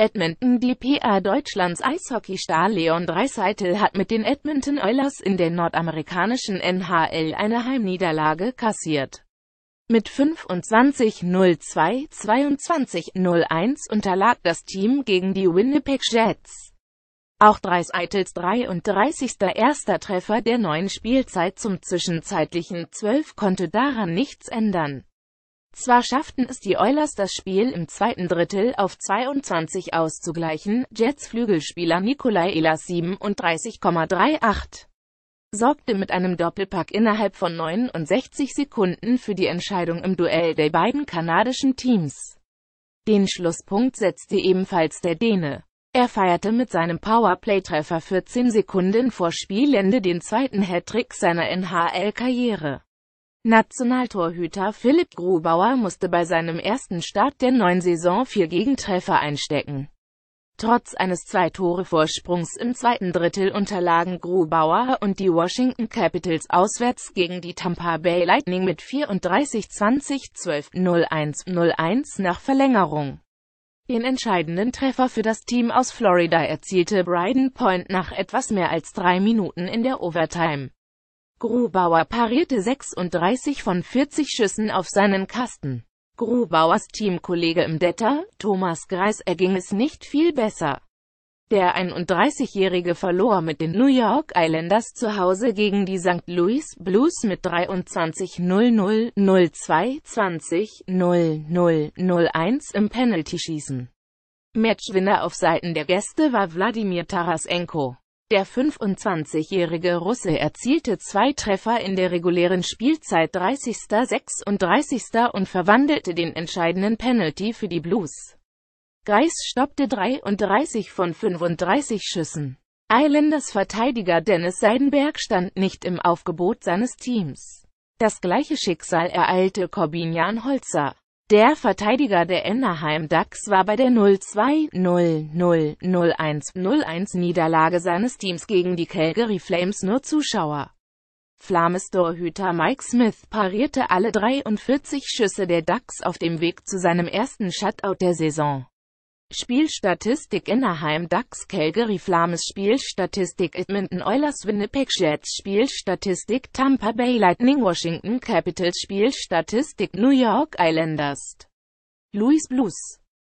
Edmonton Die PA Deutschlands Eishockeystar Leon Dreiseitel hat mit den Edmonton Oilers in der nordamerikanischen NHL eine Heimniederlage kassiert. Mit 25:02, 22:01 unterlag das Team gegen die Winnipeg Jets. Auch Dreiseitels 33. erster Treffer der neuen Spielzeit zum zwischenzeitlichen 12 konnte daran nichts ändern. Zwar schafften es die Oilers das Spiel im zweiten Drittel auf 22 auszugleichen, Jets Flügelspieler Nikolai Elas 37,38 sorgte mit einem Doppelpack innerhalb von 69 Sekunden für die Entscheidung im Duell der beiden kanadischen Teams. Den Schlusspunkt setzte ebenfalls der Däne. Er feierte mit seinem Powerplay-Treffer 14 Sekunden vor Spielende den zweiten Hattrick seiner NHL-Karriere. Nationaltorhüter Philipp Grubauer musste bei seinem ersten Start der neuen Saison vier Gegentreffer einstecken. Trotz eines Zwei-Tore-Vorsprungs im zweiten Drittel unterlagen Grubauer und die Washington Capitals auswärts gegen die Tampa Bay Lightning mit 34-20, 12-01, 01 01 nach Verlängerung. Den entscheidenden Treffer für das Team aus Florida erzielte Bryden Point nach etwas mehr als drei Minuten in der Overtime. Grubauer parierte 36 von 40 Schüssen auf seinen Kasten. Grubauers Teamkollege im Detter, Thomas Greis erging es nicht viel besser. Der 31-Jährige verlor mit den New York Islanders zu Hause gegen die St. Louis Blues mit 23:00, 02:20, 20 00, 01 im Penaltyschießen. Matchwinner auf Seiten der Gäste war Wladimir Tarasenko. Der 25-jährige Russe erzielte zwei Treffer in der regulären Spielzeit 30. 36. und verwandelte den entscheidenden Penalty für die Blues. Geis stoppte 33 von 35 Schüssen. Islanders Verteidiger Dennis Seidenberg stand nicht im Aufgebot seines Teams. Das gleiche Schicksal ereilte Corbinian Holzer. Der Verteidiger der Enderheim DAX war bei der 0-2-0-0-0-1-0-1 Niederlage seines Teams gegen die Calgary Flames nur Zuschauer. Flames Torhüter Mike Smith parierte alle 43 Schüsse der Ducks auf dem Weg zu seinem ersten Shutout der Saison. Spielstatistik Innerheim DAX Calgary Flames Spielstatistik Edmonton Oilers Winnipeg Jets Spielstatistik Tampa Bay Lightning Washington Capitals Spielstatistik New York Islanders Louis Blues